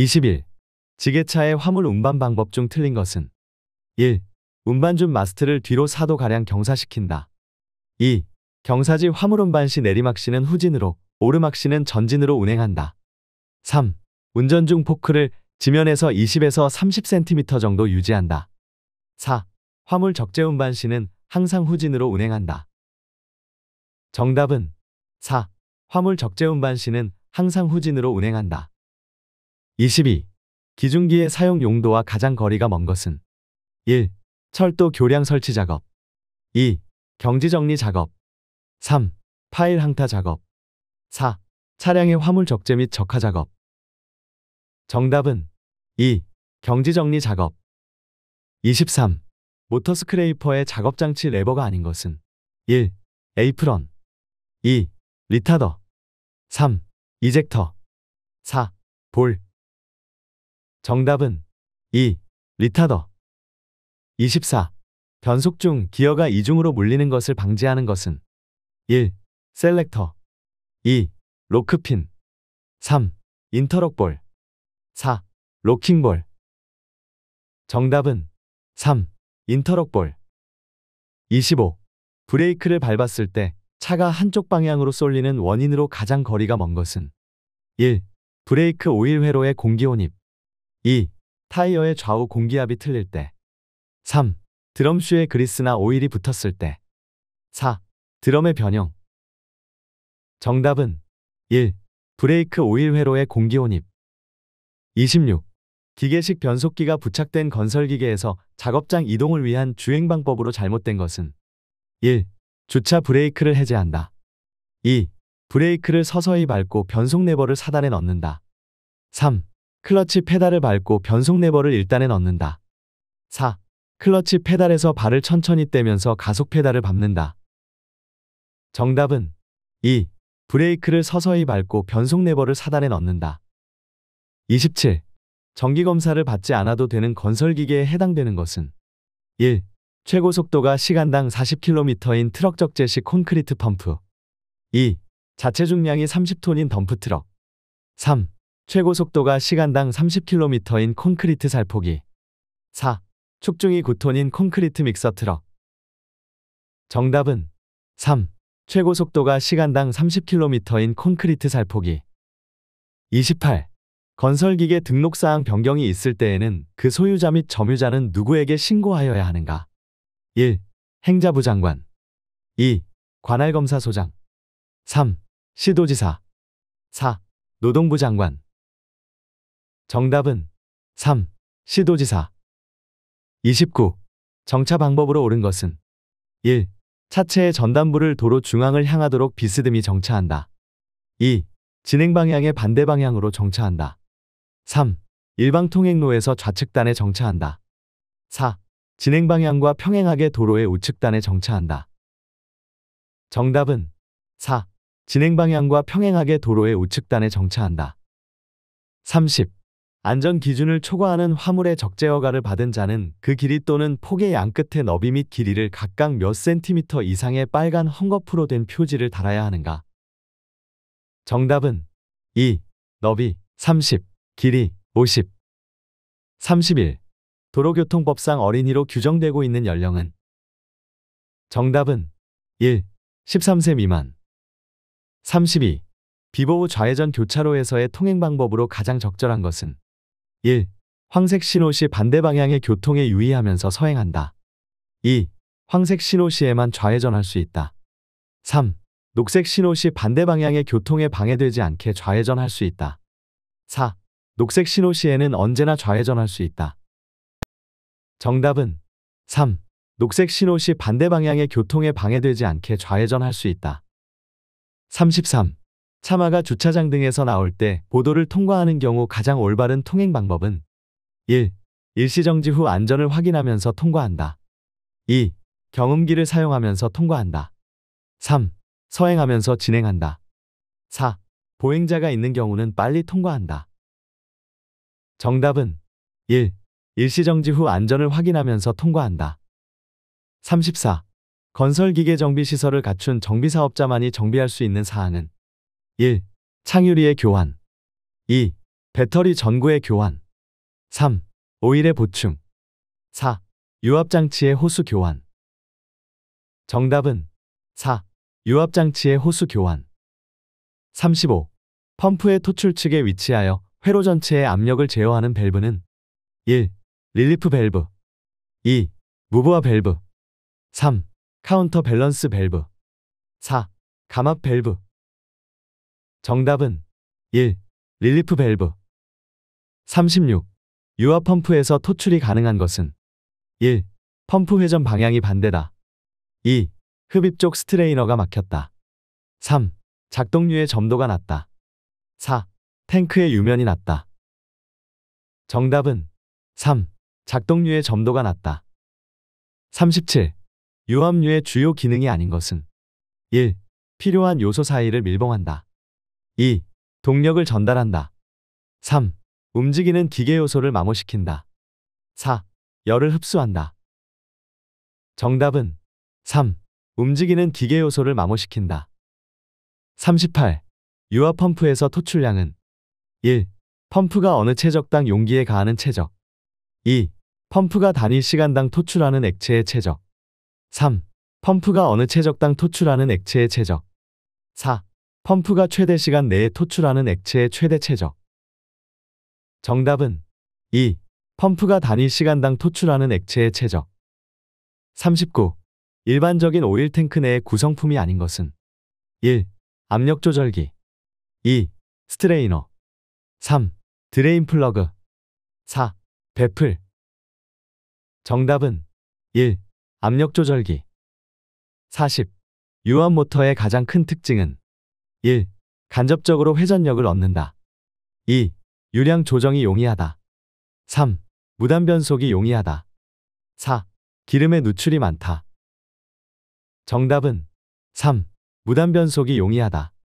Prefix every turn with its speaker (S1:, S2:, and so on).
S1: 21. 지게차의 화물 운반 방법 중 틀린 것은 1. 운반준 마스트를 뒤로 사도가량 경사시킨다. 2. 경사지 화물 운반 시 내리막시는 후진으로, 오르막시는 전진으로 운행한다. 3. 운전 중 포크를 지면에서 20에서 30cm 정도 유지한다. 4. 화물 적재 운반 시는 항상 후진으로 운행한다. 정답은 4. 화물 적재 운반 시는 항상 후진으로 운행한다. 22. 기중기의 사용 용도와 가장 거리가 먼 것은 1. 철도 교량 설치 작업 2. 경지 정리 작업 3. 파일 항타 작업 4. 차량의 화물 적재 및적화 작업 정답은 2. 경지 정리 작업 23. 모터 스크레이퍼의 작업장치 레버가 아닌 것은 1. 에이프런 2. 리타더 3. 이젝터 4. 볼 정답은 2. 리타더 24. 변속 중 기어가 이중으로 물리는 것을 방지하는 것은 1. 셀렉터 2. 로크핀 3. 인터럭볼 4. 로킹볼 정답은 3. 인터럭볼 25. 브레이크를 밟았을 때 차가 한쪽 방향으로 쏠리는 원인으로 가장 거리가 먼 것은 1. 브레이크 오일 회로의 공기온입 2. 타이어의 좌우 공기압이 틀릴 때 3. 드럼슈에 그리스나 오일이 붙었을 때 4. 드럼의 변형 정답은 1. 브레이크 오일 회로의 공기 혼입 26. 기계식 변속기가 부착된 건설기계에서 작업장 이동을 위한 주행방법으로 잘못된 것은 1. 주차 브레이크를 해제한다. 2. 브레이크를 서서히 밟고 변속 레버를 사단에 넣는다. 3. 클러치 페달을 밟고 변속 레버를 일단에 넣는다. 4. 클러치 페달에서 발을 천천히 떼면서 가속 페달을 밟는다. 정답은 2. 브레이크를 서서히 밟고 변속 레버를 사단에 넣는다. 27. 정기검사를 받지 않아도 되는 건설기계에 해당되는 것은 1. 최고 속도가 시간당 40km인 트럭 적재식 콘크리트 펌프 2. 자체 중량이 30톤인 덤프트럭 3. 최고 속도가 시간당 30km인 콘크리트 살포기 4. 축중이 9톤인 콘크리트 믹서 트럭 정답은 3. 최고 속도가 시간당 30km인 콘크리트 살포기 28. 건설기계 등록사항 변경이 있을 때에는 그 소유자 및 점유자는 누구에게 신고하여야 하는가? 1. 행자부 장관 2. 관할검사소장 3. 시도지사 4. 노동부 장관 정답은 3. 시도지사 29. 정차 방법으로 옳은 것은 1. 차체의 전단부를 도로 중앙을 향하도록 비스듬히 정차한다. 2. 진행 방향의 반대 방향으로 정차한다. 3. 일방 통행로에서 좌측단에 정차한다. 4. 진행 방향과 평행하게 도로의 우측단에 정차한다. 정답은 4. 진행 방향과 평행하게 도로의 우측단에 정차한다. 30. 안전 기준을 초과하는 화물의 적재 허가를 받은 자는 그 길이 또는 폭의 양 끝의 너비 및 길이를 각각 몇 센티미터 이상의 빨간 헝겊으로 된 표지를 달아야 하는가? 정답은 2. 너비 30, 길이 50 31. 도로교통법상 어린이로 규정되고 있는 연령은? 정답은 1. 13세 미만 32. 비보호 좌회전 교차로에서의 통행 방법으로 가장 적절한 것은? 1. 황색 신호 시 반대 방향의 교통에 유의하면서 서행한다. 2. 황색 신호 시에만 좌회전할 수 있다. 3. 녹색 신호 시 반대 방향의 교통에 방해되지 않게 좌회전할 수 있다. 4. 녹색 신호 시에는 언제나 좌회전할 수 있다. 정답은 3. 녹색 신호 시 반대 방향의 교통에 방해되지 않게 좌회전할 수 있다. 33. 차마가 주차장 등에서 나올 때 보도를 통과하는 경우 가장 올바른 통행 방법은 1. 일시정지 후 안전을 확인하면서 통과한다. 2. 경음기를 사용하면서 통과한다. 3. 서행하면서 진행한다. 4. 보행자가 있는 경우는 빨리 통과한다. 정답은 1. 일시정지 후 안전을 확인하면서 통과한다. 34. 건설기계 정비시설을 갖춘 정비사업자만이 정비할 수 있는 사항은 1. 창유리의 교환 2. 배터리 전구의 교환 3. 오일의 보충 4. 유압장치의 호수 교환 정답은 4. 유압장치의 호수 교환 35. 펌프의 토출 측에 위치하여 회로 전체의 압력을 제어하는 밸브는 1. 릴리프 밸브 2. 무브와 밸브 3. 카운터 밸런스 밸브 4. 감압 밸브 정답은 1. 릴리프 밸브 36. 유압 펌프에서 토출이 가능한 것은 1. 펌프 회전 방향이 반대다. 2. 흡입 쪽 스트레이너가 막혔다. 3. 작동류의 점도가 낮다. 4. 탱크의 유면이 낮다. 정답은 3. 작동류의 점도가 낮다. 37. 유압류의 주요 기능이 아닌 것은 1. 필요한 요소 사이를 밀봉한다. 2. 동력을 전달한다. 3. 움직이는 기계 요소를 마모시킨다. 4. 열을 흡수한다. 정답은 3. 움직이는 기계 요소를 마모시킨다. 38. 유아 펌프에서 토출량은 1. 펌프가 어느 체적당 용기에 가하는 체적 2. 펌프가 단위 시간당 토출하는 액체의 체적 3. 펌프가 어느 체적당 토출하는 액체의 체적 4. 펌프가 최대 시간 내에 토출하는 액체의 최대 최적. 정답은 2. 펌프가 단위 시간당 토출하는 액체의 최적. 39. 일반적인 오일 탱크 내의 구성품이 아닌 것은 1. 압력 조절기 2. 스트레이너 3. 드레인 플러그 4. 베풀 정답은 1. 압력 조절기 40. 유압 모터의 가장 큰 특징은 1. 간접적으로 회전력을 얻는다. 2. 유량 조정이 용이하다. 3. 무단 변속이 용이하다. 4. 기름의 누출이 많다. 정답은 3. 무단 변속이 용이하다.